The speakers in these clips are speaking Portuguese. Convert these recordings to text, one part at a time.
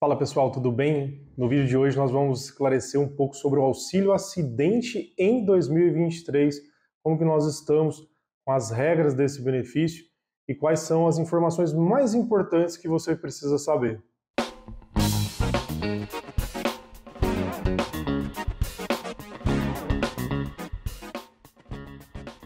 Fala pessoal, tudo bem? No vídeo de hoje nós vamos esclarecer um pouco sobre o auxílio acidente em 2023, como que nós estamos com as regras desse benefício e quais são as informações mais importantes que você precisa saber.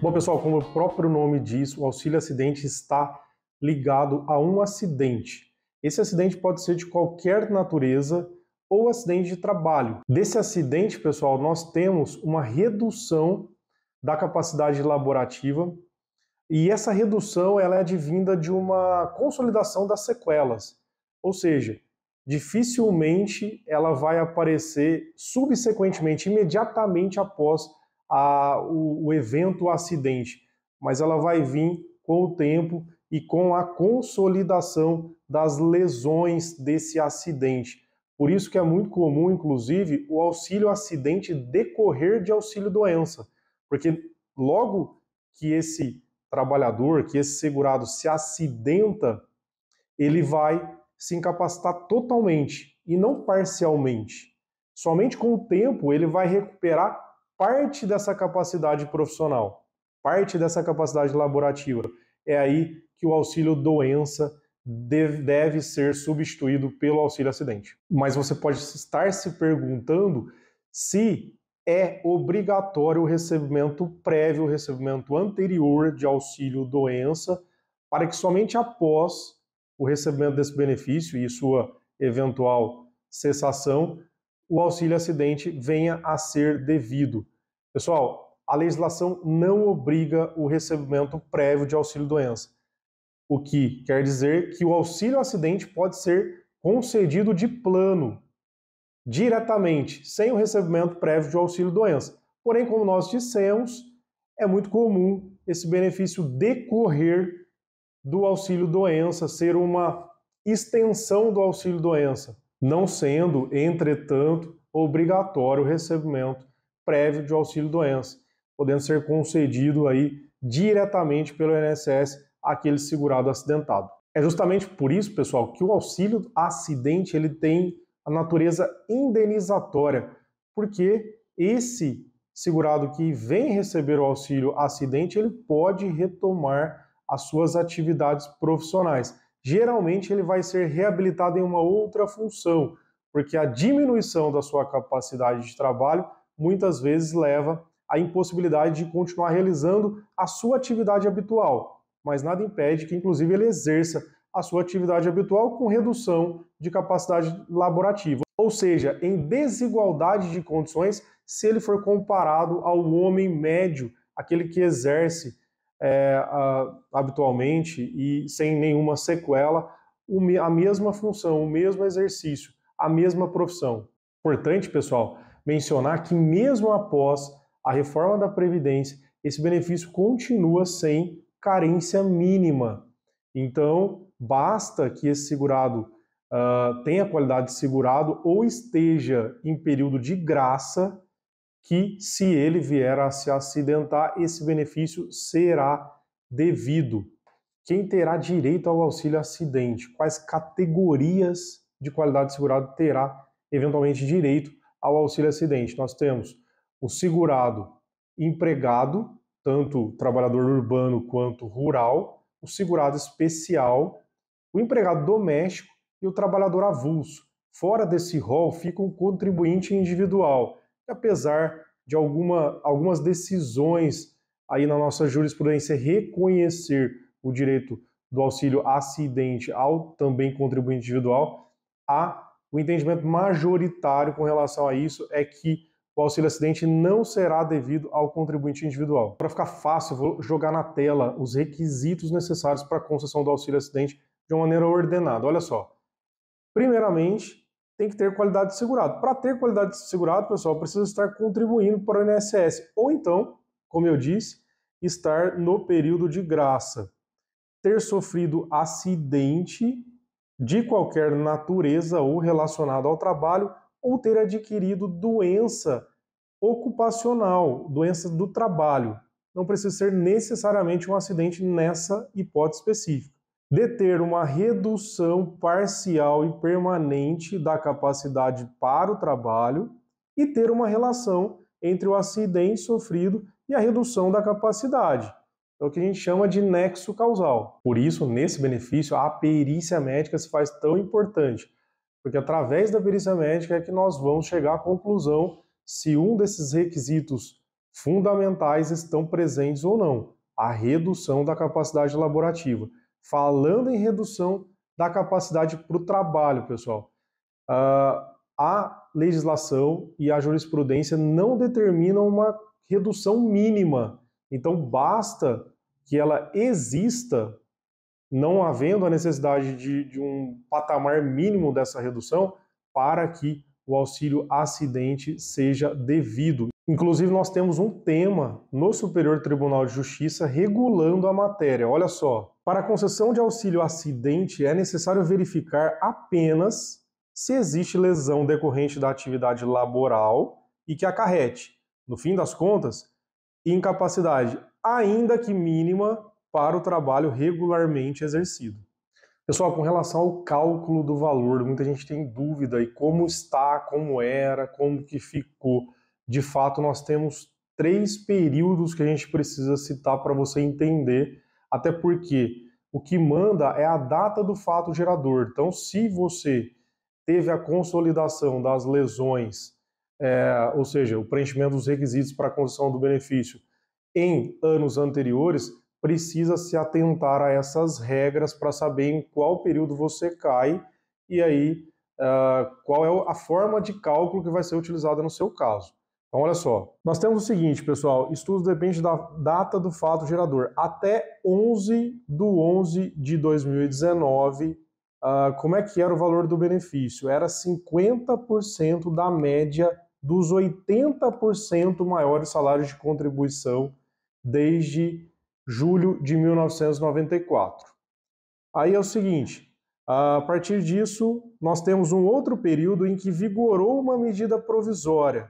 Bom pessoal, como o próprio nome diz, o auxílio acidente está ligado a um acidente. Esse acidente pode ser de qualquer natureza ou acidente de trabalho. Desse acidente, pessoal, nós temos uma redução da capacidade laborativa e essa redução ela é advinda de uma consolidação das sequelas, ou seja, dificilmente ela vai aparecer subsequentemente, imediatamente após a, o, o evento, o acidente, mas ela vai vir com o tempo e com a consolidação das lesões desse acidente. Por isso que é muito comum, inclusive, o auxílio acidente decorrer de auxílio doença, porque logo que esse trabalhador, que esse segurado se acidenta, ele vai se incapacitar totalmente e não parcialmente. Somente com o tempo ele vai recuperar parte dessa capacidade profissional, parte dessa capacidade laborativa. É aí que o auxílio doença deve, ser substituído pelo auxílio acidente. Mas você pode estar se perguntando se é obrigatório o recebimento prévio, o recebimento anterior de auxílio doença, para que somente após o recebimento desse benefício e sua eventual cessação, o auxílio acidente venha a ser devido. Pessoal, a legislação não obriga o recebimento prévio de auxílio doença o que quer dizer que o auxílio acidente pode ser concedido de plano, diretamente, sem o recebimento prévio de auxílio doença. Porém, como nós dissemos, é muito comum esse benefício decorrer do auxílio doença, ser uma extensão do auxílio doença, não sendo, entretanto, obrigatório o recebimento prévio de auxílio doença, podendo ser concedido aí diretamente pelo INSS aquele segurado acidentado. É justamente por isso, pessoal, que o auxílio acidente ele tem a natureza indenizatória, porque esse segurado que vem receber o auxílio acidente, ele pode retomar as suas atividades profissionais. Geralmente ele vai ser reabilitado em uma outra função, porque a diminuição da sua capacidade de trabalho muitas vezes leva à impossibilidade de continuar realizando a sua atividade habitual mas nada impede que, inclusive, ele exerça a sua atividade habitual com redução de capacidade laborativa, ou seja, em desigualdade de condições se ele for comparado ao homem médio, aquele que exerce é, a, habitualmente e sem nenhuma sequela a mesma função, o mesmo exercício, a mesma profissão. Importante, pessoal, mencionar que mesmo após a reforma da Previdência, esse benefício continua sem carência mínima. Então, basta que esse segurado uh, tenha qualidade de segurado ou esteja em período de graça, que se ele vier a se acidentar, esse benefício será devido. Quem terá direito ao auxílio acidente? Quais categorias de qualidade de segurado terá eventualmente direito ao auxílio acidente? Nós temos o segurado empregado, tanto trabalhador urbano quanto rural, o segurado especial, o empregado doméstico e o trabalhador avulso. Fora desse rol fica o um contribuinte individual, que apesar de alguma, algumas decisões aí na nossa jurisprudência reconhecer o direito do auxílio acidente ao também contribuinte individual, há o entendimento majoritário com relação a isso é que o auxílio acidente não será devido ao contribuinte individual. Para ficar fácil, vou jogar na tela os requisitos necessários para a concessão do auxílio acidente de uma maneira ordenada. Olha só. Primeiramente, tem que ter qualidade de segurado. Para ter qualidade de segurado, pessoal, precisa estar contribuindo para o INSS ou então, como eu disse, estar no período de graça. Ter sofrido acidente de qualquer natureza ou relacionado ao trabalho ou ter adquirido doença ocupacional, doenças do trabalho. Não precisa ser necessariamente um acidente nessa hipótese específica. Deter uma redução parcial e permanente da capacidade para o trabalho e ter uma relação entre o acidente sofrido e a redução da capacidade. É o que a gente chama de nexo causal. Por isso, nesse benefício, a perícia médica se faz tão importante, porque através da perícia médica é que nós vamos chegar à conclusão se um desses requisitos fundamentais estão presentes ou não, a redução da capacidade laborativa. Falando em redução da capacidade para o trabalho, pessoal, ah, a legislação e a jurisprudência não determinam uma redução mínima. Então, basta que ela exista, não havendo a necessidade de, de um patamar mínimo dessa redução, para que o auxílio acidente seja devido. Inclusive, nós temos um tema no Superior Tribunal de Justiça regulando a matéria. Olha só. Para a concessão de auxílio acidente, é necessário verificar apenas se existe lesão decorrente da atividade laboral e que acarrete, no fim das contas, incapacidade, ainda que mínima, para o trabalho regularmente exercido. Pessoal, com relação ao cálculo do valor, muita gente tem dúvida e como está, como era, como que ficou. De fato, nós temos três períodos que a gente precisa citar para você entender, até porque o que manda é a data do fato gerador. Então, se você teve a consolidação das lesões, é, ou seja, o preenchimento dos requisitos para a concessão do benefício em anos anteriores, precisa se atentar a essas regras para saber em qual período você cai e aí uh, qual é a forma de cálculo que vai ser utilizada no seu caso. Então, olha só, nós temos o seguinte, pessoal, estudo depende da data do fato gerador. Até 11 de 11 de 2019, uh, como é que era o valor do benefício? Era 50% da média dos 80% maiores salários de contribuição desde julho de 1994. Aí é o seguinte, a partir disso, nós temos um outro período em que vigorou uma medida provisória.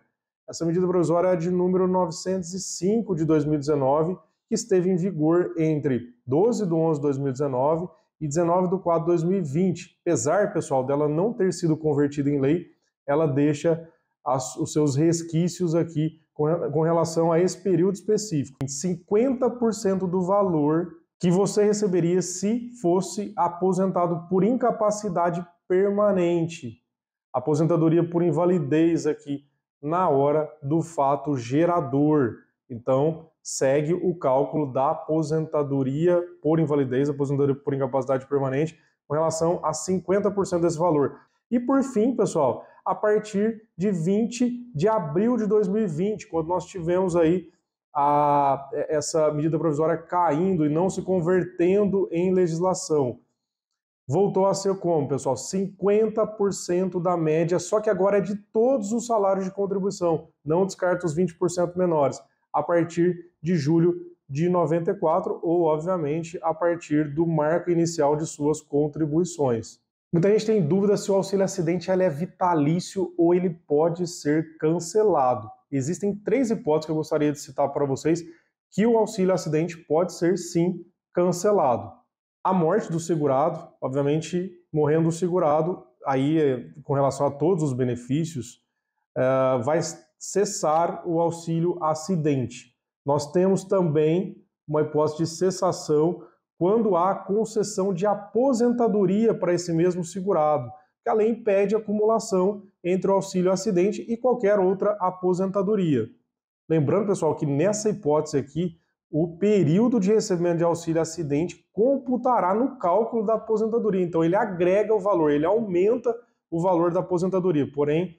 Essa medida provisória é a de número 905 de 2019, que esteve em vigor entre 12 de 11 de 2019 e 19 de 4 de 2020. Apesar, pessoal, dela não ter sido convertida em lei, ela deixa as, os seus resquícios aqui com relação a esse período específico. 50% do valor que você receberia se fosse aposentado por incapacidade permanente. Aposentadoria por invalidez aqui na hora do fato gerador. Então, segue o cálculo da aposentadoria por invalidez, aposentadoria por incapacidade permanente, com relação a 50% desse valor. E por fim, pessoal, a partir de 20 de abril de 2020, quando nós tivemos aí a, é, essa medida provisória caindo e não se convertendo em legislação. Voltou a ser como, pessoal? 50% da média, só que agora é de todos os salários de contribuição, não descarta os 20% menores, a partir de julho de 94 ou, obviamente, a partir do marco inicial de suas contribuições. Muita gente tem dúvida se o auxílio acidente é vitalício ou ele pode ser cancelado. Existem três hipóteses que eu gostaria de citar para vocês que o auxílio acidente pode ser sim cancelado. A morte do segurado, obviamente, morrendo o segurado, aí eh, com relação a todos os benefícios, eh, vai cessar o auxílio acidente. Nós temos também uma hipótese de cessação quando há concessão de aposentadoria para esse mesmo segurado, que a lei impede a acumulação entre o auxílio acidente e qualquer outra aposentadoria. Lembrando, pessoal, que nessa hipótese aqui, o período de recebimento de auxílio acidente computará no cálculo da aposentadoria. Então, ele agrega o valor, ele aumenta o valor da aposentadoria. Porém,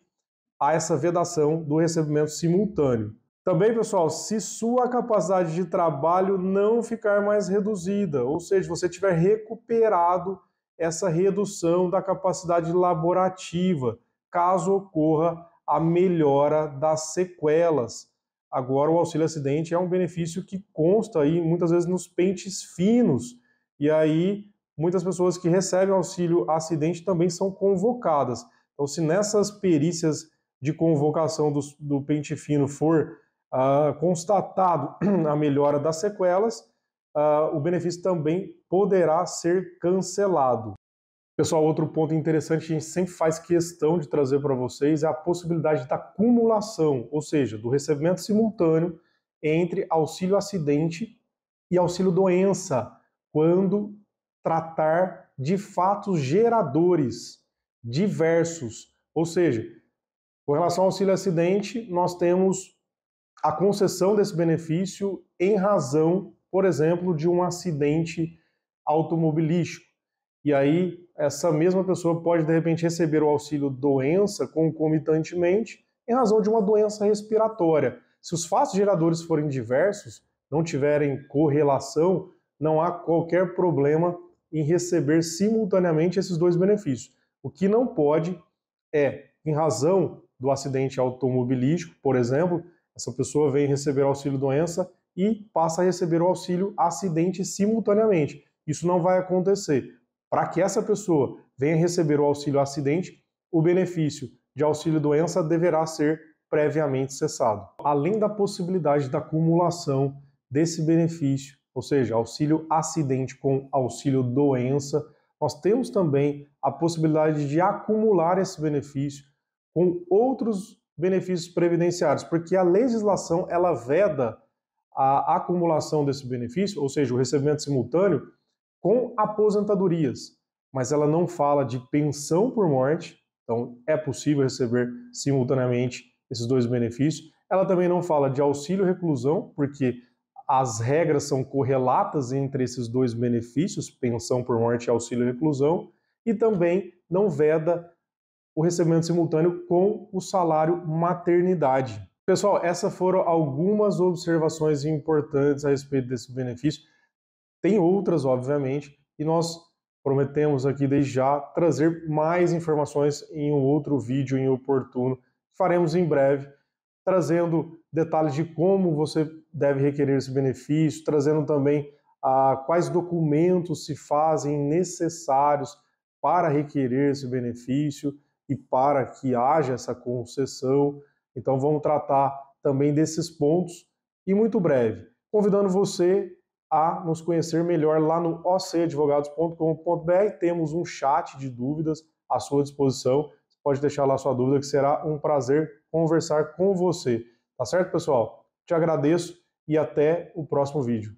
há essa vedação do recebimento simultâneo. Também, pessoal, se sua capacidade de trabalho não ficar mais reduzida, ou seja, você tiver recuperado essa redução da capacidade laborativa, caso ocorra a melhora das sequelas. Agora, o auxílio acidente é um benefício que consta aí muitas vezes nos pentes finos, e aí muitas pessoas que recebem auxílio acidente também são convocadas. Então, se nessas perícias de convocação do, do pente fino for ah, constatado a melhora das sequelas, uh, o benefício também poderá ser cancelado. Pessoal, outro ponto interessante que a gente sempre faz questão de trazer para vocês é a possibilidade da cumulação, ou seja, do recebimento simultâneo entre auxílio acidente e auxílio doença, quando tratar de fatos geradores diversos. Ou seja, com relação ao auxílio acidente, nós temos a concessão desse benefício em razão, por exemplo, de um acidente automobilístico. E aí, essa mesma pessoa pode, de repente, receber o auxílio doença concomitantemente em razão de uma doença respiratória. Se os fatos geradores forem diversos, não tiverem correlação, não há qualquer problema em receber simultaneamente esses dois benefícios. O que não pode é, em razão do acidente automobilístico, por exemplo, essa pessoa vem receber auxílio doença e passa a receber o auxílio acidente simultaneamente. Isso não vai acontecer. Para que essa pessoa venha receber o auxílio acidente, o benefício de auxílio doença deverá ser previamente cessado. Além da possibilidade da acumulação desse benefício, ou seja, auxílio acidente com auxílio doença, nós temos também a possibilidade de acumular esse benefício com outros benefícios previdenciários, porque a legislação ela veda a acumulação desse benefício, ou seja, o recebimento simultâneo, com aposentadorias, mas ela não fala de pensão por morte, então é possível receber simultaneamente esses dois benefícios. Ela também não fala de auxílio reclusão, porque as regras são correlatas entre esses dois benefícios, pensão por morte e auxílio reclusão, e também não veda o recebimento simultâneo com o salário maternidade. Pessoal, essas foram algumas observações importantes a respeito desse benefício. Tem outras, obviamente, e nós prometemos aqui desde já trazer mais informações em um outro vídeo inoportuno que faremos em breve, trazendo detalhes de como você deve requerer esse benefício, trazendo também ah, quais documentos se fazem necessários para requerer esse benefício e para que haja essa concessão. Então vamos tratar também desses pontos e muito breve, convidando você a nos conhecer melhor lá no ocadvogados.com.br. Temos um chat de dúvidas à sua disposição. Você pode deixar lá sua dúvida que será um prazer conversar com você. Tá certo, pessoal? Te agradeço e até o próximo vídeo.